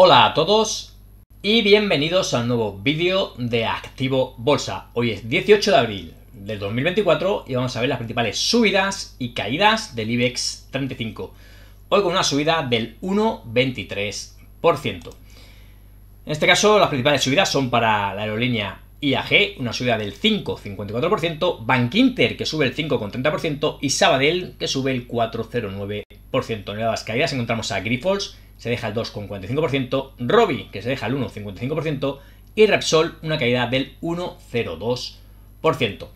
Hola a todos y bienvenidos al nuevo vídeo de Activo Bolsa. Hoy es 18 de abril del 2024 y vamos a ver las principales subidas y caídas del IBEX 35. Hoy con una subida del 1,23%. En este caso, las principales subidas son para la aerolínea IAG, una subida del 5,54%, Bank Inter, que sube el 5,30%, y Sabadell, que sube el 4,09%. En las caídas encontramos a Grifols, se deja el 2,45%, Robi, que se deja el 1,55%, y Repsol, una caída del 1,02%.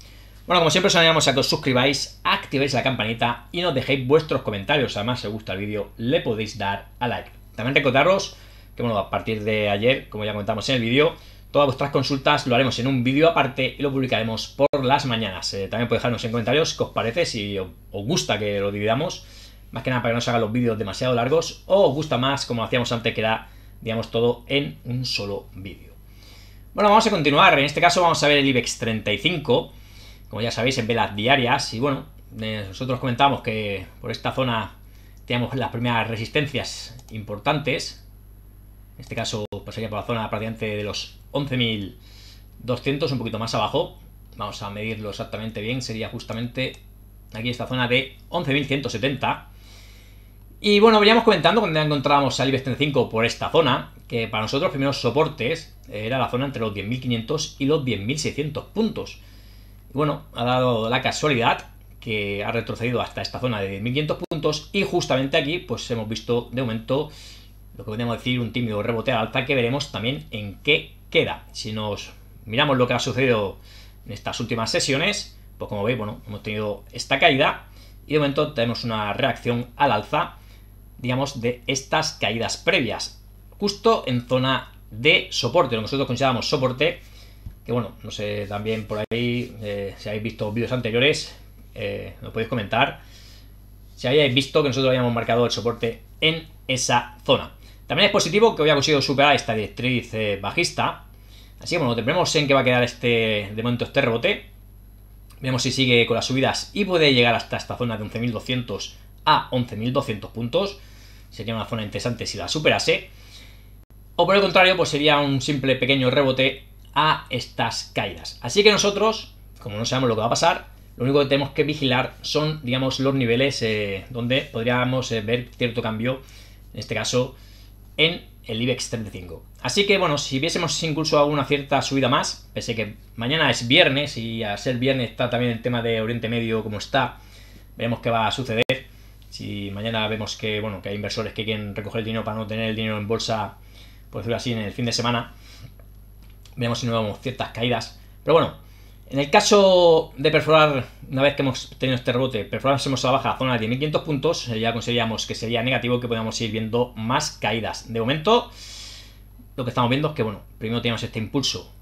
Bueno, como siempre os animamos a que os suscribáis, activéis la campanita y nos dejéis vuestros comentarios. Además, si os gusta el vídeo, le podéis dar a like. También recordaros que, bueno, a partir de ayer, como ya comentamos en el vídeo, todas vuestras consultas lo haremos en un vídeo aparte y lo publicaremos por las mañanas. Eh, también podéis dejarnos en comentarios qué os parece, si os gusta que lo dividamos más que nada para que no se hagan los vídeos demasiado largos, o os gusta más, como hacíamos antes, que era, digamos, todo en un solo vídeo. Bueno, vamos a continuar. En este caso vamos a ver el IBEX 35, como ya sabéis, en velas diarias. Y bueno, eh, nosotros comentábamos que por esta zona teníamos las primeras resistencias importantes. En este caso Pues pasaría por la zona prácticamente de los 11.200, un poquito más abajo. Vamos a medirlo exactamente bien. Sería justamente aquí esta zona de 11.170 y bueno, veníamos comentando cuando ya encontrábamos al IBEX 35 por esta zona, que para nosotros los primeros soportes era la zona entre los 10.500 y los 10.600 puntos. Y bueno, ha dado la casualidad que ha retrocedido hasta esta zona de 10.500 puntos y justamente aquí pues hemos visto de momento lo que podemos decir un tímido rebote al alza que veremos también en qué queda. Si nos miramos lo que ha sucedido en estas últimas sesiones, pues como veis, bueno, hemos tenido esta caída y de momento tenemos una reacción al alza digamos, de estas caídas previas, justo en zona de soporte, lo que nosotros consideramos soporte, que bueno, no sé, también por ahí, eh, si habéis visto vídeos anteriores, eh, lo podéis comentar, si habéis visto que nosotros habíamos marcado el soporte en esa zona. También es positivo que hoy conseguido superar esta directriz eh, bajista, así que bueno, veremos en qué va a quedar este, de momento este rebote, Vemos si sigue con las subidas y puede llegar hasta esta zona de 11.200 a 11.200 puntos sería una zona interesante si la superase. O por el contrario, pues sería un simple pequeño rebote a estas caídas. Así que nosotros, como no sabemos lo que va a pasar, lo único que tenemos que vigilar son, digamos, los niveles eh, donde podríamos eh, ver cierto cambio, en este caso, en el IBEX 35. Así que, bueno, si viésemos incluso alguna cierta subida más, pese que mañana es viernes y a ser viernes está también el tema de Oriente Medio como está, veremos qué va a suceder. Si mañana vemos que, bueno, que hay inversores que quieren recoger el dinero para no tener el dinero en bolsa, por decirlo así, en el fin de semana, veremos si no vemos ciertas caídas. Pero bueno, en el caso de perforar, una vez que hemos tenido este rebote, perforásemos a la baja la zona de 10.500 puntos, eh, ya conseguiríamos que sería negativo que podamos ir viendo más caídas. De momento, lo que estamos viendo es que, bueno, primero tenemos este impulso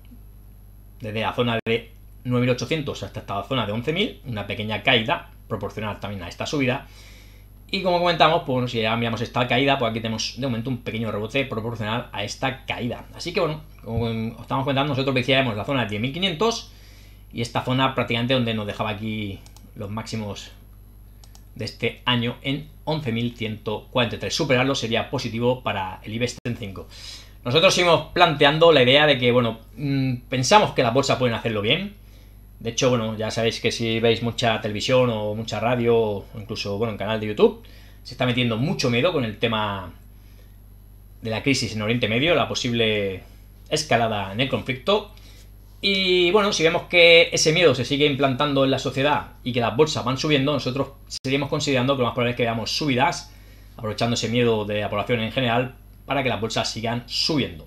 desde la zona de 9.800 hasta, hasta la zona de 11.000, una pequeña caída proporcional también a esta subida, y como comentamos, pues si ya esta caída, pues aquí tenemos de momento un pequeño rebote proporcional a esta caída. Así que bueno, como os estamos comentando, nosotros decíamos la zona de 10.500 y esta zona prácticamente donde nos dejaba aquí los máximos de este año en 11.143. Superarlo sería positivo para el IBEX 35. Nosotros seguimos planteando la idea de que, bueno, mm, pensamos que las bolsas pueden hacerlo bien, de hecho, bueno, ya sabéis que si veis mucha televisión o mucha radio, o incluso, bueno, en canal de YouTube, se está metiendo mucho miedo con el tema de la crisis en Oriente Medio, la posible escalada en el conflicto. Y bueno, si vemos que ese miedo se sigue implantando en la sociedad y que las bolsas van subiendo, nosotros seguimos considerando que lo más probable es que veamos subidas, aprovechando ese miedo de la población en general, para que las bolsas sigan subiendo.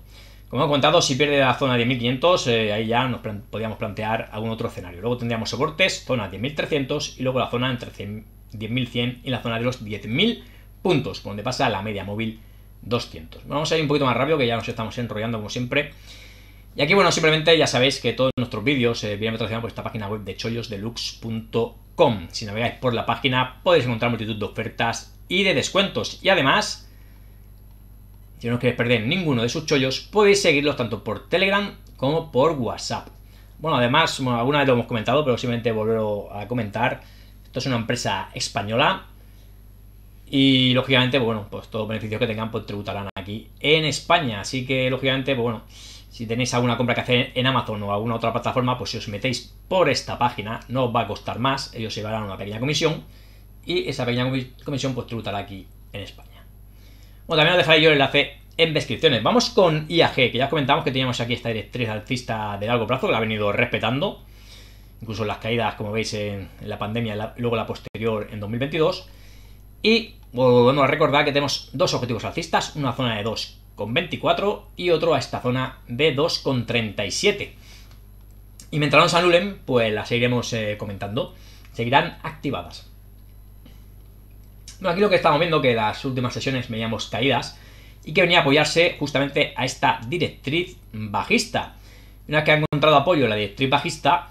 Como he contado, si pierde la zona 10.500, eh, ahí ya nos podríamos plantear algún otro escenario. Luego tendríamos soportes, zona 10.300 y luego la zona entre 10.100 y la zona de los 10.000 puntos, donde pasa la media móvil 200. Vamos a ir un poquito más rápido, que ya nos estamos enrollando como siempre. Y aquí, bueno, simplemente ya sabéis que todos nuestros vídeos se eh, vienen patrocinados por esta página web de chollosdelux.com. Si navegáis por la página podéis encontrar multitud de ofertas y de descuentos. Y además si no queréis perder ninguno de sus chollos, podéis seguirlos tanto por Telegram como por WhatsApp. Bueno, además, alguna vez lo hemos comentado, pero simplemente volverlo a comentar. Esto es una empresa española y lógicamente, pues bueno, pues todos los beneficios que tengan pues tributarán aquí en España. Así que lógicamente, pues bueno, si tenéis alguna compra que hacer en Amazon o alguna otra plataforma, pues si os metéis por esta página no os va a costar más, ellos llevarán una pequeña comisión y esa pequeña comisión pues tributará aquí en España. Bueno, también os dejaré yo el enlace en descripciones. Vamos con IAG, que ya comentamos que teníamos aquí esta directriz alcista de largo plazo, que la ha venido respetando, incluso las caídas, como veis, en, la pandemia, luego la posterior en 2022. Y bueno a recordar que tenemos dos objetivos alcistas, una zona de 2,24 y otro a esta zona de 2,37. Y mientras no se anulen, pues las seguiremos eh, comentando. Seguirán activadas aquí lo que estamos viendo que las últimas sesiones veníamos caídas y que venía a apoyarse justamente a esta directriz bajista. Una vez que ha encontrado apoyo la directriz bajista,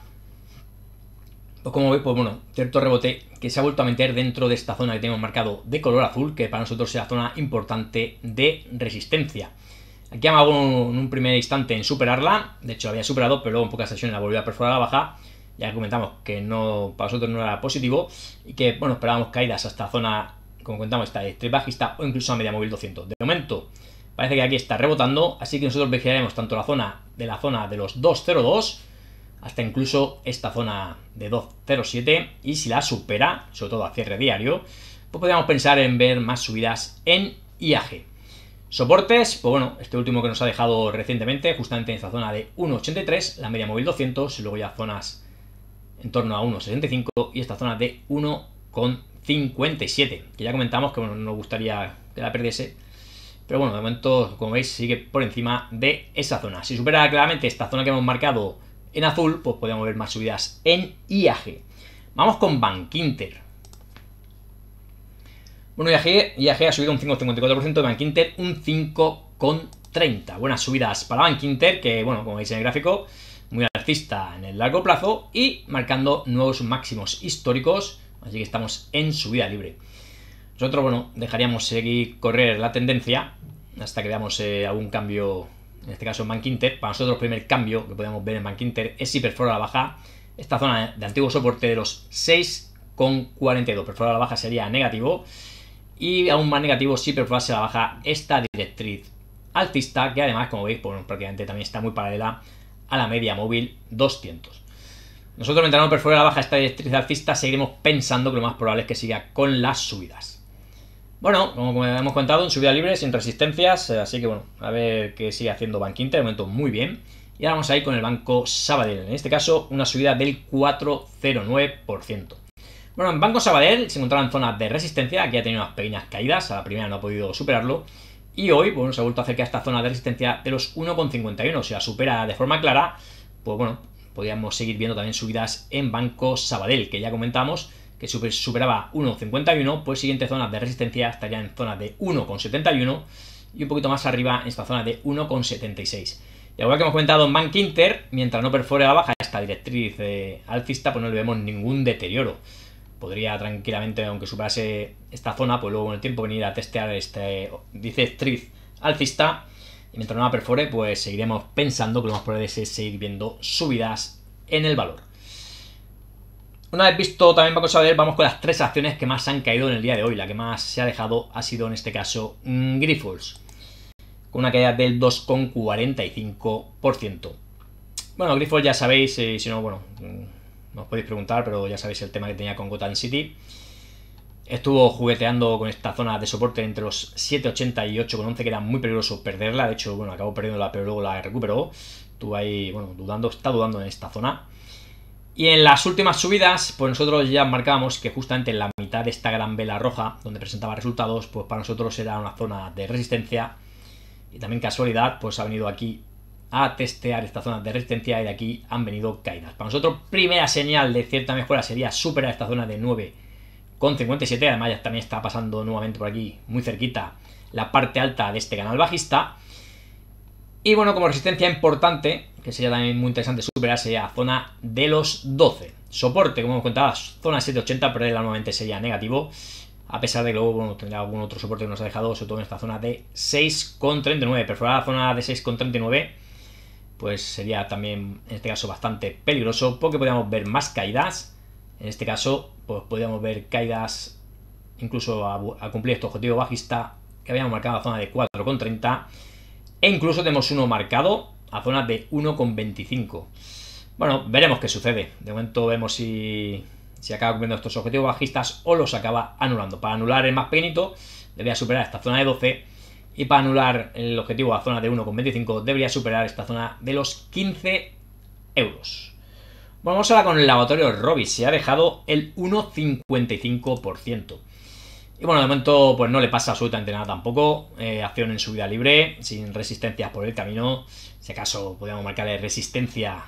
pues como veis, pues bueno, cierto rebote que se ha vuelto a meter dentro de esta zona que tenemos marcado de color azul, que para nosotros es la zona importante de resistencia. Aquí ha en un primer instante en superarla, de hecho la había superado, pero luego en pocas sesiones la volvió a perforar a la baja, ya comentamos que no para nosotros no era positivo y que bueno esperábamos caídas hasta zona como comentamos esta de bajista o incluso a media móvil 200 de momento parece que aquí está rebotando así que nosotros vigilaremos tanto la zona de la zona de los 202 hasta incluso esta zona de 207 y si la supera sobre todo a cierre diario pues podríamos pensar en ver más subidas en IAG Soportes, pues bueno, este último que nos ha dejado recientemente, justamente en esta zona de 1,83, la media móvil 200, y luego ya zonas en torno a 1,65 y esta zona de 1,57, que ya comentamos que no nos gustaría que la perdiese, pero bueno, de momento, como veis, sigue por encima de esa zona. Si supera claramente esta zona que hemos marcado en azul, pues podemos ver más subidas en IAG. Vamos con Bankinter. Bueno, IAG, IAG ha subido un 5,54%, Bankinter un 5,30%. Buenas subidas para Bankinter, que bueno, como veis en el gráfico, muy alcista en el largo plazo y marcando nuevos máximos históricos, así que estamos en subida libre. Nosotros, bueno, dejaríamos seguir correr la tendencia hasta que veamos eh, algún cambio, en este caso en Bank Inter. Para nosotros, el primer cambio que podemos ver en Bank Inter es si perfora la baja esta zona de antiguo soporte de los 6,42. Perfora la baja sería negativo y aún más negativo si perforase la baja esta directriz alcista que además, como veis, prácticamente también está muy paralela a la media móvil 200. Nosotros, mientras no perfore la baja esta directriz alcista, seguiremos pensando que lo más probable es que siga con las subidas. Bueno, como hemos contado, en subida libre, sin resistencias, eh, así que bueno, a ver qué sigue haciendo Bank Inter, de momento muy bien. Y ahora vamos a ir con el Banco Sabadell, en este caso una subida del 4,09%. Bueno, en Banco Sabadell se encontraba en zonas de resistencia, aquí ha tenido unas pequeñas caídas, a la primera no ha podido superarlo, y hoy, pues, bueno, se ha vuelto a acercar esta zona de resistencia de los 1,51, o sea, supera de forma clara, pues bueno, podríamos seguir viendo también subidas en Banco Sabadell, que ya comentamos que superaba 1,51, pues siguiente zona de resistencia estaría en zona de 1,71 y un poquito más arriba en esta zona de 1,76. Y igual que hemos comentado en Bank Inter, mientras no perfore la baja esta directriz eh, alcista, pues no le vemos ningún deterioro podría tranquilamente, aunque superase esta zona, pues luego con el tiempo venir a testear este, dice alcista. Y mientras no la perfore, pues seguiremos pensando que lo más probable es seguir viendo subidas en el valor. Una vez visto también vamos a ver, vamos con las tres acciones que más han caído en el día de hoy. La que más se ha dejado ha sido en este caso mm, Grifols, con una caída del 2,45%. Bueno, Grifols ya sabéis, eh, si no, bueno, mm, nos podéis preguntar, pero ya sabéis el tema que tenía con Gotham City. Estuvo jugueteando con esta zona de soporte entre los 7.80 y 8.11, que era muy peligroso perderla. De hecho, bueno, acabó perdiéndola, pero luego la recuperó. Estuvo ahí, bueno, dudando, está dudando en esta zona. Y en las últimas subidas, pues nosotros ya marcábamos que justamente en la mitad de esta gran vela roja, donde presentaba resultados, pues para nosotros era una zona de resistencia. Y también casualidad, pues ha venido aquí a testear esta zona de resistencia y de aquí han venido caídas. Para nosotros, primera señal de cierta mejora sería superar esta zona de 9,57. Además, ya también está pasando nuevamente por aquí, muy cerquita, la parte alta de este canal bajista. Y bueno, como resistencia importante, que sería también muy interesante superar, sería zona de los 12. Soporte, como hemos contado, zona 780, pero él nuevamente sería negativo. A pesar de que luego bueno, tendrá algún otro soporte que nos ha dejado, sobre todo en esta zona de 6,39. Perforar la zona de 6,39 pues sería también, en este caso, bastante peligroso, porque podríamos ver más caídas. En este caso, pues podríamos ver caídas incluso a, cumplir este objetivo bajista que habíamos marcado a zona de 4,30 e incluso tenemos uno marcado a zona de 1,25. Bueno, veremos qué sucede. De momento vemos si, acaba cumpliendo estos objetivos bajistas o los acaba anulando. Para anular el más pequeñito, debería superar esta zona de 12 y para anular el objetivo a zona de 1,25 debería superar esta zona de los 15 euros. Vamos ahora con el laboratorio Robis, se ha dejado el 1,55%. Y bueno, de momento pues no le pasa absolutamente nada tampoco. Eh, acción en subida libre, sin resistencias por el camino. Si acaso podríamos marcarle resistencia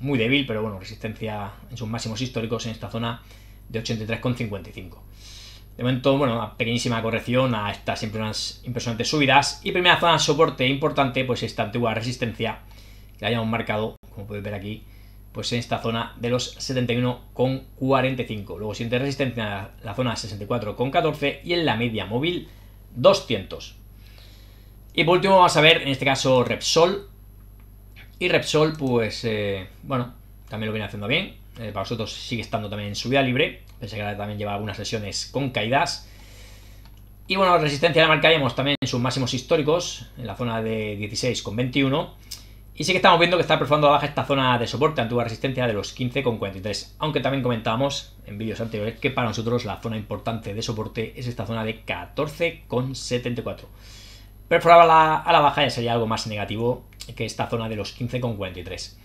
muy débil, pero bueno, resistencia en sus máximos históricos en esta zona de 83,55. De momento, bueno, una pequeñísima corrección a estas impresionantes subidas. Y primera zona de soporte importante, pues esta antigua resistencia que la hayamos marcado, como podéis ver aquí, pues en esta zona de los 71,45. Luego siguiente resistencia la zona 64,14 y en la media móvil 200. Y por último vamos a ver, en este caso, Repsol. Y Repsol, pues, eh, bueno, también lo viene haciendo bien. Eh, para nosotros sigue estando también en subida libre. Pensé que también lleva algunas lesiones con caídas. Y bueno, resistencia la marcaríamos también en sus máximos históricos, en la zona de 16,21. con Y sí que estamos viendo que está perforando a baja esta zona de soporte, antigua resistencia de los 15,43. Aunque también comentábamos en vídeos anteriores que para nosotros la zona importante de soporte es esta zona de 14,74. Perforar a la, a la baja ya sería algo más negativo que esta zona de los 15,43.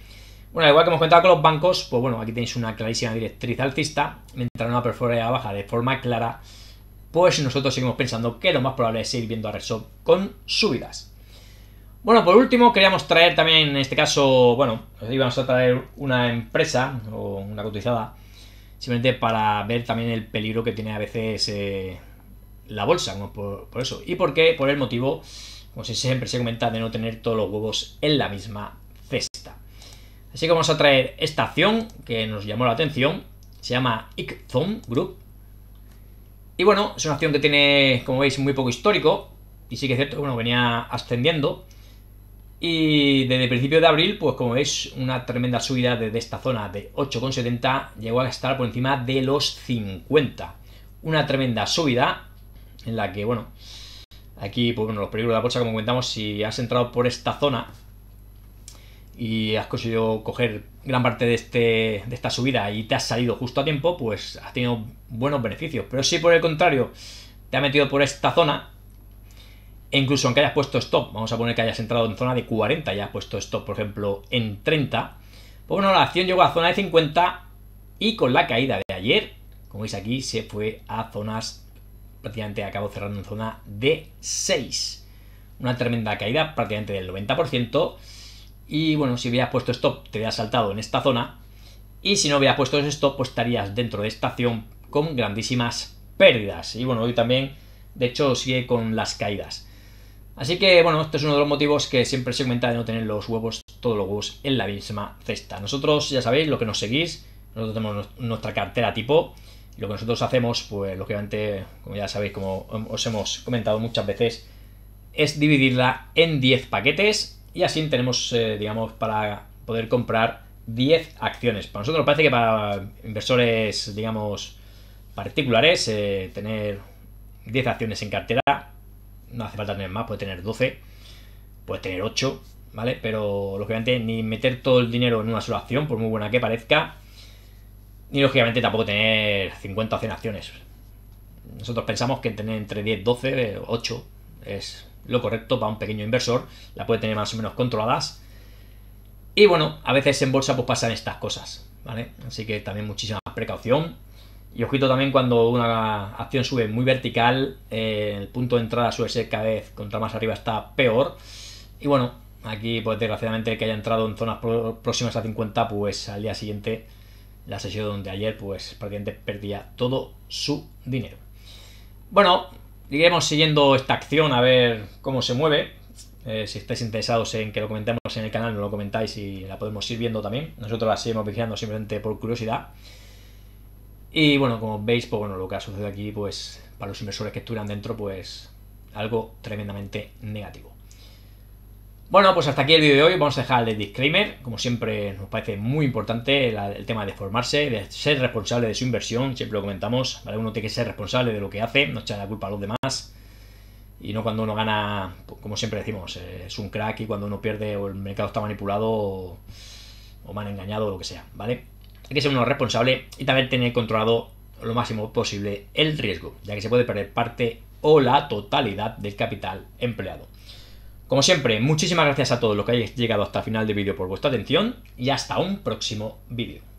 Bueno, igual que hemos comentado con los bancos, pues bueno, aquí tenéis una clarísima directriz alcista, mientras una la baja de forma clara, pues nosotros seguimos pensando que lo más probable es seguir viendo a RedShop con subidas. Bueno, por último, queríamos traer también, en este caso, bueno, íbamos a traer una empresa o una cotizada, simplemente para ver también el peligro que tiene a veces eh, la bolsa, por, eso. ¿Y por qué? Por el motivo, como siempre se comenta, de no tener todos los huevos en la misma cesta. Así que vamos a traer esta acción que nos llamó la atención. Se llama Ickthom Group. Y bueno, es una acción que tiene, como veis, muy poco histórico. Y sí que es cierto que bueno, venía ascendiendo. Y desde el principio de abril, pues como veis, una tremenda subida desde esta zona de 8,70 llegó a estar por encima de los 50. Una tremenda subida en la que, bueno, aquí, pues bueno, los peligros de la bolsa, como comentamos, si has entrado por esta zona, y has conseguido coger gran parte de, este, de esta subida y te has salido justo a tiempo, pues has tenido buenos beneficios. Pero si por el contrario te ha metido por esta zona, e incluso aunque hayas puesto stop, vamos a poner que hayas entrado en zona de 40 y has puesto stop, por ejemplo, en 30, pues bueno, la acción llegó a zona de 50 y con la caída de ayer, como veis aquí, se fue a zonas, prácticamente acabó cerrando en zona de 6. Una tremenda caída prácticamente del 90%. Y bueno, si hubieras puesto stop, te hubieras saltado en esta zona. Y si no hubieras puesto ese stop, pues estarías dentro de esta acción con grandísimas pérdidas. Y bueno, hoy también, de hecho, sigue con las caídas. Así que bueno, este es uno de los motivos que siempre se comenta de no tener los huevos, todos los huevos en la misma cesta. Nosotros, ya sabéis, lo que nos seguís, nosotros tenemos nuestra cartera tipo. Y lo que nosotros hacemos, pues lógicamente, como ya sabéis, como os hemos comentado muchas veces, es dividirla en 10 paquetes y así tenemos, eh, digamos, para poder comprar 10 acciones. Para nosotros parece que para inversores, digamos, particulares, eh, tener 10 acciones en cartera, no hace falta tener más, puede tener 12, puede tener 8, ¿vale? Pero lógicamente ni meter todo el dinero en una sola acción, por muy buena que parezca, ni lógicamente tampoco tener 50 o 100 acciones. Nosotros pensamos que tener entre 10, 12, 8 es lo correcto para un pequeño inversor, la puede tener más o menos controladas. Y bueno, a veces en bolsa pues pasan estas cosas, ¿vale? Así que también muchísima precaución. Y ojito también cuando una acción sube muy vertical, eh, el punto de entrada suele ser cada vez contra más arriba está peor. Y bueno, aquí pues desgraciadamente el que haya entrado en zonas próximas a 50, pues al día siguiente, la sesión de ayer, pues prácticamente perdía todo su dinero. Bueno, iremos siguiendo esta acción a ver cómo se mueve. Eh, si estáis interesados en que lo comentemos en el canal, nos lo comentáis y la podemos ir viendo también. Nosotros la seguimos vigilando simplemente por curiosidad. Y bueno, como veis, pues bueno, lo que ha sucedido aquí, pues para los inversores que estuvieran dentro, pues algo tremendamente negativo. Bueno, pues hasta aquí el vídeo de hoy. Vamos a dejar el disclaimer. Como siempre, nos parece muy importante el tema de formarse, de ser responsable de su inversión. Siempre lo comentamos. ¿vale? Uno tiene que ser responsable de lo que hace, no echar la culpa a los demás. Y no cuando uno gana, pues, como siempre decimos, eh, es un crack y cuando uno pierde o el mercado está manipulado o, o mal engañado o lo que sea, ¿vale? Hay que ser uno responsable y también tener controlado lo máximo posible el riesgo, ya que se puede perder parte o la totalidad del capital empleado. Como siempre, muchísimas gracias a todos los que hayáis llegado hasta el final del vídeo por vuestra atención y hasta un próximo vídeo.